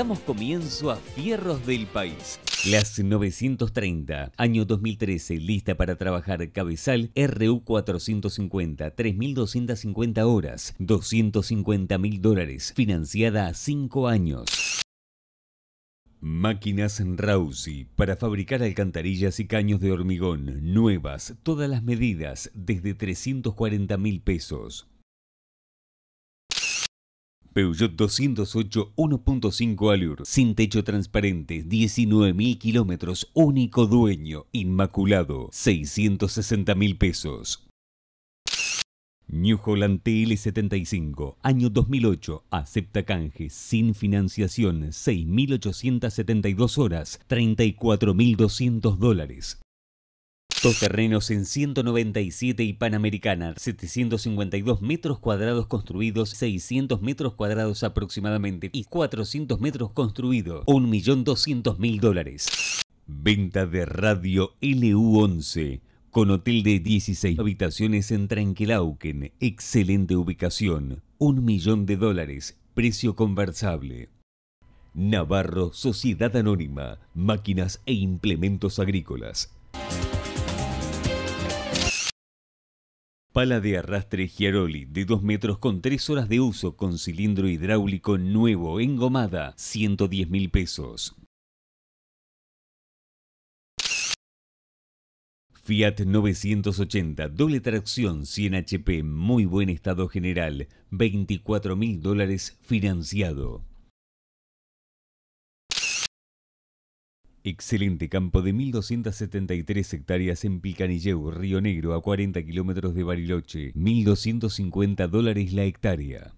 damos comienzo a Fierros del País. Las 930, año 2013, lista para trabajar cabezal RU 450, 3.250 horas, 250 mil dólares, financiada a 5 años. Máquinas Rausi para fabricar alcantarillas y caños de hormigón, nuevas, todas las medidas, desde 340 mil pesos. Peugeot 208 1.5 Allure, sin techo transparente, 19.000 kilómetros, único dueño, inmaculado, 660.000 pesos. New Holland TL75, año 2008, acepta canje, sin financiación, 6.872 horas, 34.200 dólares. Dos terrenos en 197 y Panamericana, 752 metros cuadrados construidos, 600 metros cuadrados aproximadamente y 400 metros construidos, 1.200.000 dólares. Venta de radio LU11 con hotel de 16 habitaciones en Tranquilauquen, excelente ubicación, un millón de dólares, precio conversable. Navarro Sociedad Anónima, máquinas e implementos agrícolas. Pala de arrastre Giaroli de 2 metros con 3 horas de uso con cilindro hidráulico nuevo, engomada, 110 mil pesos. Fiat 980, doble tracción, 100 HP, muy buen estado general, 24 mil dólares financiado. Excelente campo de 1.273 hectáreas en Picanilleu, Río Negro, a 40 kilómetros de Bariloche. 1.250 dólares la hectárea.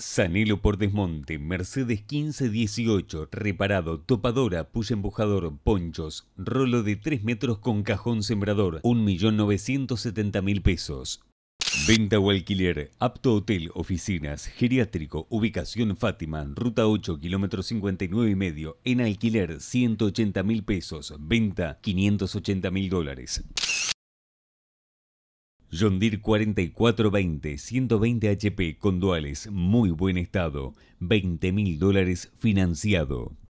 Sanelo por Desmonte, Mercedes 1518, reparado, topadora, puya empujador, ponchos, rolo de 3 metros con cajón sembrador, 1.970.000 pesos. Venta o alquiler, apto hotel, oficinas, geriátrico, ubicación Fátima, ruta 8, kilómetro 59 y medio, en alquiler 180 mil pesos, venta 580 mil dólares. John 4420, 120 HP con duales, muy buen estado, 20 mil dólares financiado.